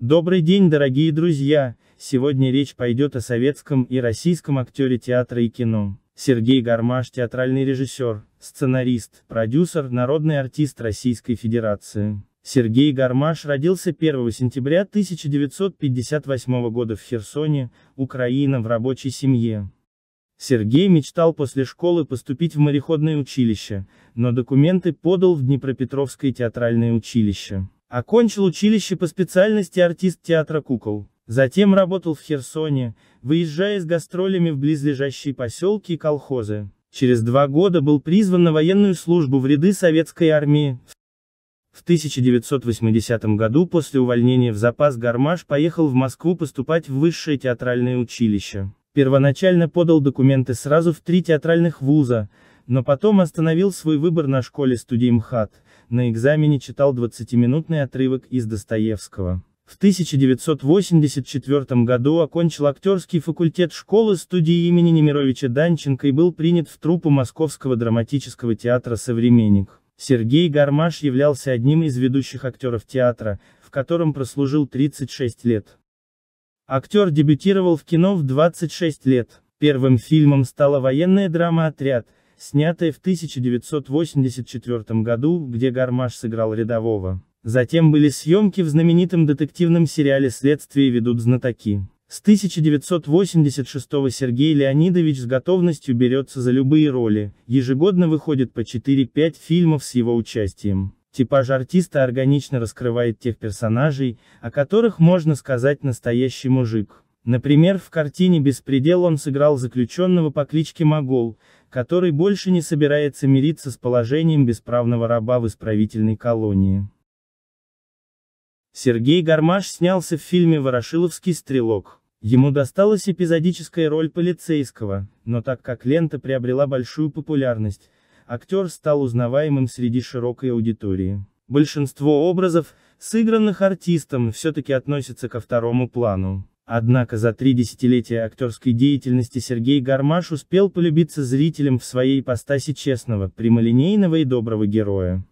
Добрый день, дорогие друзья! Сегодня речь пойдет о советском и российском актере театра и кино. Сергей Гармаш – театральный режиссер, сценарист, продюсер, народный артист Российской Федерации. Сергей Гармаш родился 1 сентября 1958 года в Херсоне, Украина в рабочей семье. Сергей мечтал после школы поступить в мореходное училище, но документы подал в Днепропетровское театральное училище. Окончил училище по специальности артист театра кукол. Затем работал в Херсоне, выезжая с гастролями в близлежащие поселки и колхозы. Через два года был призван на военную службу в ряды советской армии. В 1980 году после увольнения в запас Гармаш поехал в Москву поступать в высшее театральное училище. Первоначально подал документы сразу в три театральных вуза, но потом остановил свой выбор на школе студии МХАТ – на экзамене читал 20-минутный отрывок из Достоевского. В 1984 году окончил актерский факультет школы студии имени Немировича Данченко и был принят в труппу Московского драматического театра «Современник». Сергей Гармаш являлся одним из ведущих актеров театра, в котором прослужил 36 лет. Актер дебютировал в кино в 26 лет. Первым фильмом стала военная драма «Отряд», снятое в 1984 году, где Гармаш сыграл рядового. Затем были съемки в знаменитом детективном сериале «Следствие ведут знатоки». С 1986 Сергей Леонидович с готовностью берется за любые роли, ежегодно выходит по 4-5 фильмов с его участием. Типаж артиста органично раскрывает тех персонажей, о которых можно сказать настоящий мужик. Например, в картине «Беспредел» он сыграл заключенного по кличке Могол, который больше не собирается мириться с положением бесправного раба в исправительной колонии. Сергей Гармаш снялся в фильме «Ворошиловский стрелок». Ему досталась эпизодическая роль полицейского, но так как лента приобрела большую популярность, актер стал узнаваемым среди широкой аудитории. Большинство образов, сыгранных артистом, все-таки относятся ко второму плану. Однако за три десятилетия актерской деятельности Сергей Гармаш успел полюбиться зрителям в своей ипостаси честного, прямолинейного и доброго героя.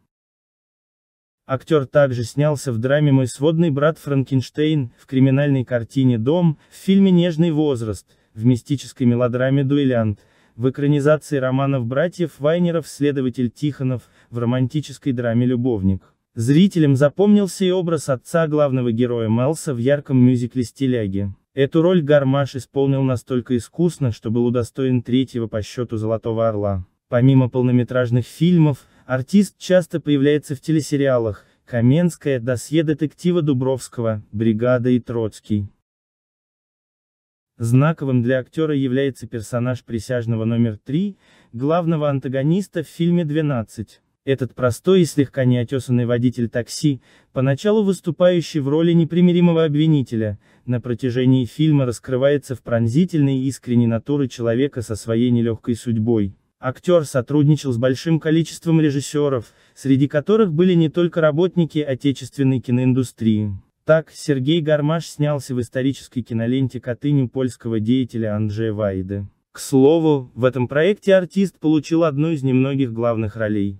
Актер также снялся в драме «Мой сводный брат Франкенштейн», в криминальной картине «Дом», в фильме «Нежный возраст», в мистической мелодраме «Дуэлянт», в экранизации романов братьев Вайнеров «Следователь Тихонов», в романтической драме «Любовник». Зрителям запомнился и образ отца главного героя Мелса в ярком мюзикле «Стиляги». Эту роль Гармаш исполнил настолько искусно, что был удостоен третьего по счету «Золотого орла». Помимо полнометражных фильмов, артист часто появляется в телесериалах «Каменская», «Досье детектива Дубровского», «Бригада» и «Троцкий». Знаковым для актера является персонаж присяжного номер три главного антагониста в фильме «12». Этот простой и слегка неотесанный водитель такси, поначалу выступающий в роли непримиримого обвинителя, на протяжении фильма раскрывается в пронзительной искренней натуры человека со своей нелегкой судьбой. Актер сотрудничал с большим количеством режиссеров, среди которых были не только работники отечественной киноиндустрии. Так, Сергей Гармаш снялся в исторической киноленте «Котыню» польского деятеля Анджея Вайды. К слову, в этом проекте артист получил одну из немногих главных ролей.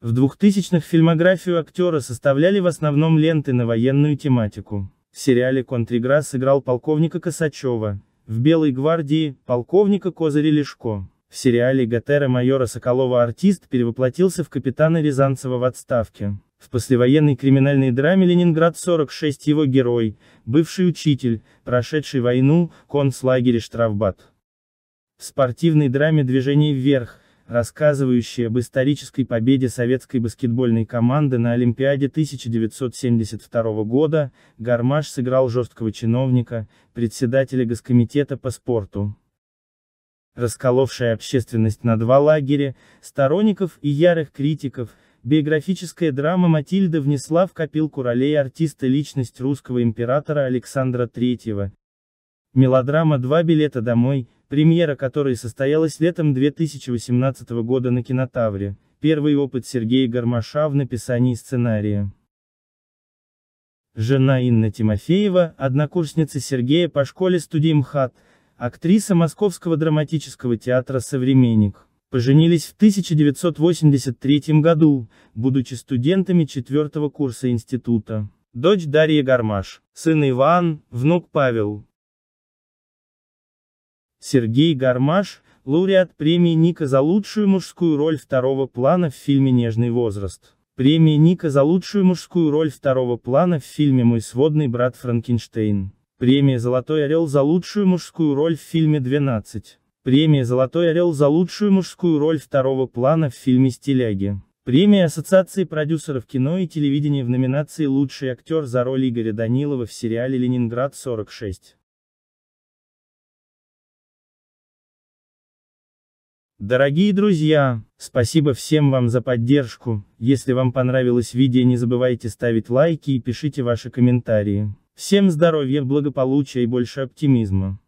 В 2000-х фильмографию актера составляли в основном ленты на военную тематику. В сериале «Контригра» сыграл полковника Косачева, в «Белой гвардии» — полковника Козыря-Лешко. В сериале «Гатера» майора Соколова артист перевоплотился в капитана Рязанцева в отставке. В послевоенной криминальной драме «Ленинград-46» его герой, бывший учитель, прошедший войну, концлагере штрафбат. В спортивной драме «Движение вверх» Рассказывающая об исторической победе советской баскетбольной команды на Олимпиаде 1972 года, Гармаш сыграл жесткого чиновника, председателя Госкомитета по спорту. Расколовшая общественность на два лагеря, сторонников и ярых критиков, биографическая драма Матильда внесла в копилку ролей артиста личность русского императора Александра III, Мелодрама «Два билета домой», премьера которой состоялась летом 2018 года на Кинотавре, первый опыт Сергея Гармаша в написании сценария. Жена Инна Тимофеева, однокурсница Сергея по школе студии МХАТ, актриса Московского драматического театра «Современник». Поженились в 1983 году, будучи студентами четвертого курса института. Дочь Дарья Гармаш, сын Иван, внук Павел. Сергей Гармаш, лауреат премии Ника за лучшую мужскую роль второго плана в фильме «Нежный возраст». Премия Ника за лучшую мужскую роль второго плана в фильме «Мой сводный брат Франкенштейн». Премия «Золотой орел» за лучшую мужскую роль в фильме «12». Премия «Золотой орел» за лучшую мужскую роль второго плана в фильме «Стиляги». Премия Ассоциации продюсеров кино и телевидения в номинации «Лучший актер» за роль Игоря Данилова в сериале «Ленинград-46». Дорогие друзья, спасибо всем вам за поддержку, если вам понравилось видео не забывайте ставить лайки и пишите ваши комментарии. Всем здоровья, благополучия и больше оптимизма.